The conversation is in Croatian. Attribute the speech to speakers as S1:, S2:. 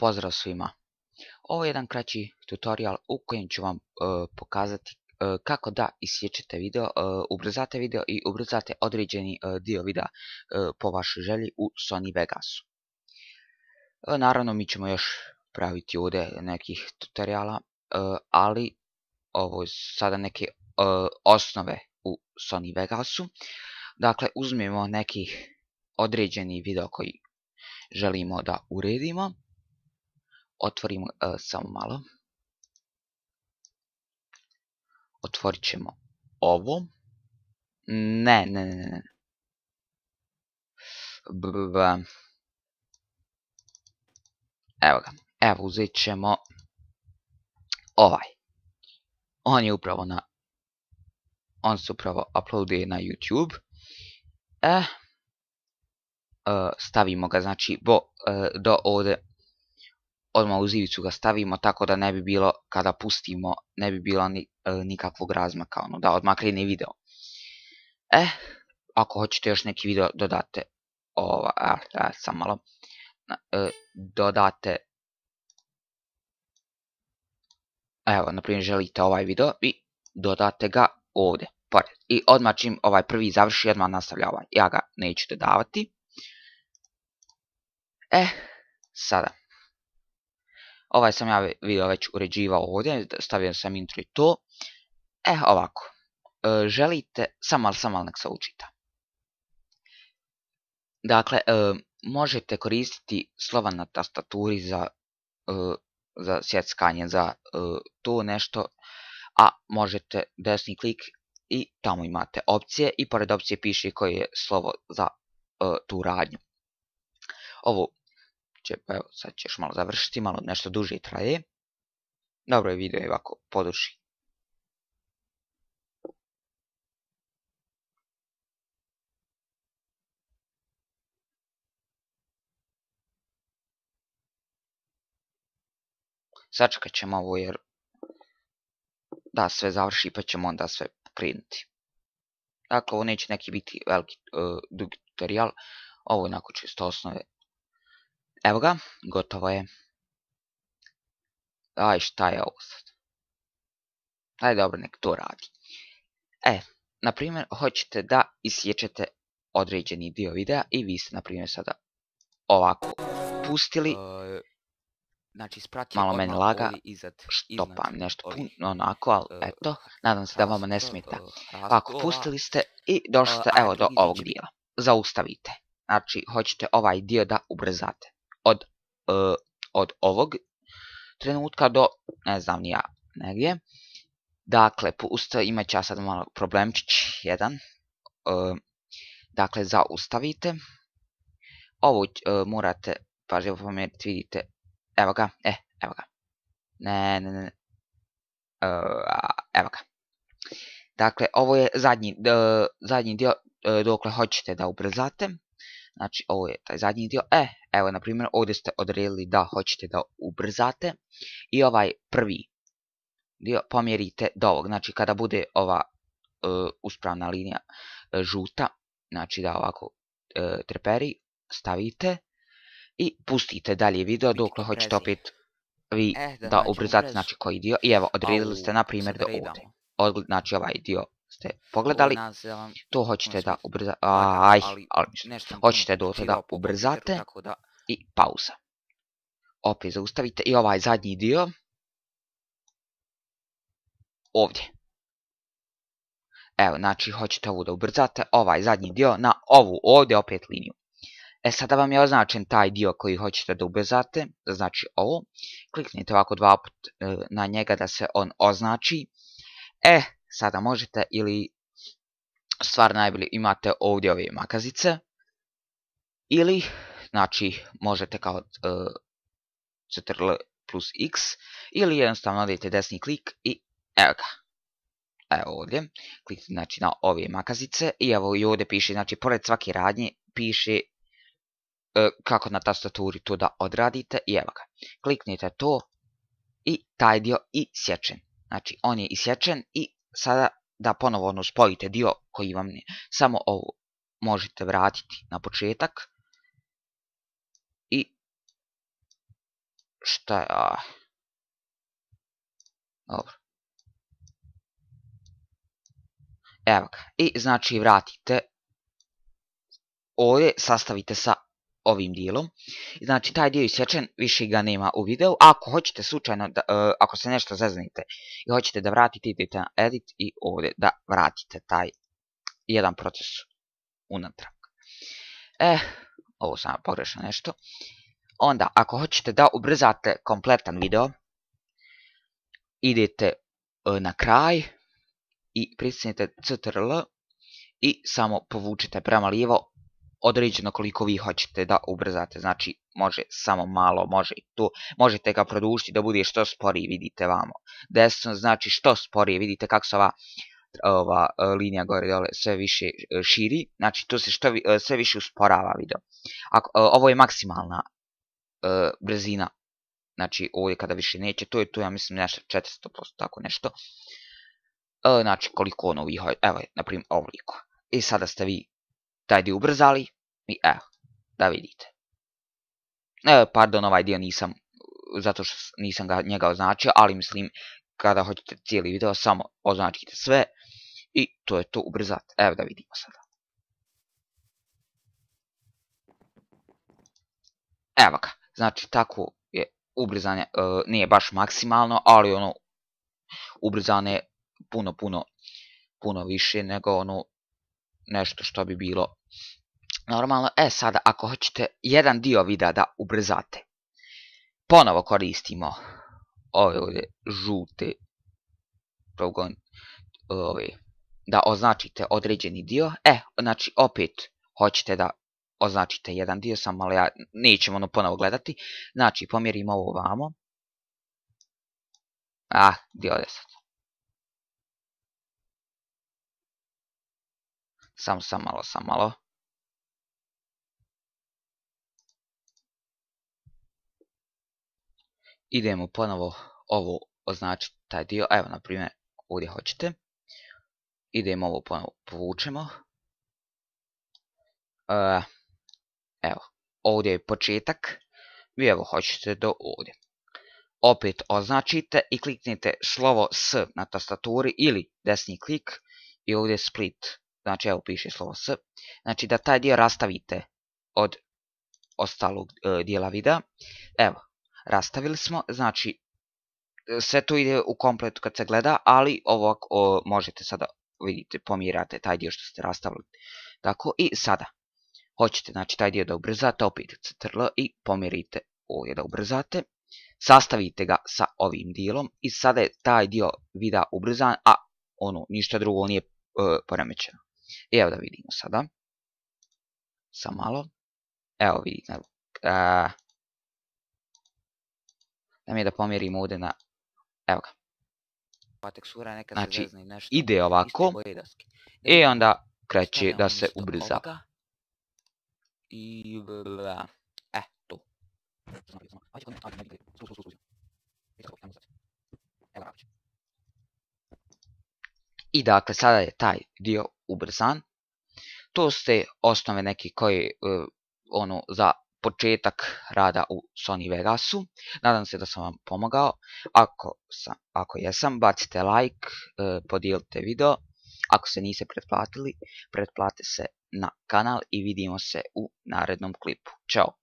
S1: Pozdrav svima! Ovo je jedan kraći tutorial u kojem ću vam e, pokazati e, kako da isječete video, e, ubrzate video i ubrzate određeni dio videa po vašoj želji u Sony Vegasu. Naravno mi ćemo još praviti ovdje nekih tutoriala, ali ovo je sada neke osnove u Sony Vegasu. Dakle, uzmimo neki određeni video koji želimo da uredimo otvorim e, samo malo. Otvorit ćemo ovo. Ne, ne, ne, ne. Evo ga. Evo uzet ćemo ovaj. On je upravo na... On se upravo uploaduje na YouTube. E, e stavimo ga znači e, do ovdje odmah u zivicu ga stavimo tako da ne bi bilo kada pustimo ne bi bilo ni, e, nikakvog razmaka ono da odmakli krene video e, ako hoćete još neki video dodate ova a, sam malo e, dodate evo na želite ovaj video i dodate ga ovdje i odmah čim ovaj prvi završi odmah nastavlja ovaj ja ga neću dodavati e sada Ovaj sam ja video već uređivao ovdje, stavio sam intro i to. E, ovako. E, želite, sam ali sam učita. Dakle, e, možete koristiti slova na tastaturi za, e, za sjeckanje, za to nešto, a možete desni klik i tamo imate opcije i pored opcije piše koje je slovo za tu radnju. Ovo će, pa evo, sad ćeš malo završiti, malo nešto duže i traje. Dobro je video i ovako poduši. Sačekat ćemo ovo jer da sve završi pa ćemo onda sve krenuti. Dakle, ovo neće neki biti veliki e, dugi tutorial, ovo je onako čisto osnove Evo ga, gotovo je. Aj, šta je ovo sad? Aj, dobro, nek to radi. E, na primjer, hoćete da isječete određeni dio videa i vi ste, na primjer, sada ovako pustili. E, znači, malo meni laga, što pa, nešto puno onako, ali e, eto, nadam se da vama ne smeta. Ovako, pustili ste i došli e, ste, evo, do ovog dijela. Zaustavite. Znači, hoćete ovaj dio da ubrzate. E, od, ovog trenutka do, ne znam, ja negdje. Dakle, pusta, imat ću ja sad malo problemčić, jedan. E, dakle, zaustavite. Ovo e, morate pažljivo pomjeriti, vidite. Evo ga, e, evo ga. Ne, ne, ne. evo ga. Dakle, ovo je zadnji, zadnji dio dokle hoćete da ubrzate. Znači, ovo je taj zadnji dio. E, evo, na primjer, ovdje ste odredili da hoćete da ubrzate. I ovaj prvi dio pomjerite do ovog. Znači, kada bude ova e, uspravna linija e, žuta, znači da ovako e, treperi, stavite i pustite dalje video dok hoćete opet vi eh, da, ubrzate, znači koji dio. I evo, odredili ste, na primjer, da ovdje. znači, ovaj dio ste pogledali, to hoćete da ubrzate, aj, hoćete do da ubrzate i pauza. Opet zaustavite i ovaj zadnji dio, ovdje. Evo, znači, hoćete ovu da ubrzate, ovaj zadnji dio na ovu ovdje opet liniju. E sada vam je označen taj dio koji hoćete da ubrzate, znači ovo. Kliknite ovako dva e, na njega da se on označi. E, sada možete ili stvar najbolje imate ovdje ove makazice ili znači možete kao ctrl e, plus x ili jednostavno odete desni klik i evo ga evo ovdje, kliknite znači na ove makazice i evo i ovdje piše, znači pored svake radnje piše e, kako na tastaturi to da odradite i evo ga, kliknite to i taj dio i sječen, znači on je isječen i sada da ponovno spojite dio koji vam ne, samo ovo možete vratiti na početak i šta dobro evo ga i znači vratite ovdje sastavite sa ovim dijelom. Znači, taj dio isječen, više ga nema u videu. Ako hoćete slučajno, e, ako se nešto zeznite i hoćete da vratite, idete na edit i ovdje da vratite taj jedan proces unatrag. Eh, ovo sam pogrešno nešto. Onda, ako hoćete da ubrzate kompletan video, idete e, na kraj i pristinite CTRL i samo povučite prema lijevo određeno koliko vi hoćete da ubrzate, znači može samo malo, može i tu, možete ga produžiti da bude što sporije, vidite vamo. Desno znači što sporije, vidite kako se ova ova e, linija gore dole sve više e, širi, znači tu se što, e, sve više usporava video. Ako, ovo je maksimalna brzina, znači ovdje kada više neće, to je tu ja mislim nešto 400%, tako nešto. znači koliko ono vi evo na primjer ovliko. I sada ste vi taj dio ubrzali i evo, da vidite. E, pardon, ovaj dio nisam, zato što nisam ga, njega označio, ali mislim kada hoćete cijeli video samo označite sve i to je to ubrzat. Evo da vidimo sada. Evo ga, znači tako je ubrzanje, e, nije baš maksimalno, ali ono ubrzane puno, puno, puno više nego ono nešto što bi bilo normalno, e sada ako hoćete jedan dio videa da ubrzate, ponovo koristimo ove ovdje žute da označite određeni dio, e, znači opet hoćete da označite jedan dio sam, ali ja nećemo ono ponovo gledati, znači pomjerimo ovo vamo, A, dio je sad, samo sam malo, samo. malo, idemo ponovo ovo označiti taj dio, evo na primjer ovdje hoćete, idemo ovo ponovo povučemo, e, evo, ovdje je početak, vi evo hoćete do ovdje. Opet označite i kliknite slovo S na tastaturi ili desni klik i ovdje split, znači evo piše slovo S, znači da taj dio rastavite od ostalog e, dijela videa. Evo, rastavili smo, znači e, sve to ide u kompletu kad se gleda, ali ovo možete sada vidite, pomirate taj dio što ste rastavili. Tako i sada. Hoćete znači taj dio da ubrzate, opet ctrl i pomirite ovdje da ubrzate. Sastavite ga sa ovim dijelom i sada je taj dio vida ubrzan, a ono, ništa drugo nije e, poremećeno. I evo da vidimo sada. Sa malo. Evo vidite. E, da mi je da pomjerimo ovdje na... Evo ga. Pa neka znači, ide ovako. I onda kreće da ono se ubriza. I... E, tu. I dakle, sada je taj dio ubrzan. To ste osnove neki koje, ono, za početak rada u Sony Vegasu. Nadam se da sam vam pomogao. Ako, sam, ako jesam, bacite like, e, podijelite video. Ako se niste pretplatili, pretplate se na kanal i vidimo se u narednom klipu. Ćao!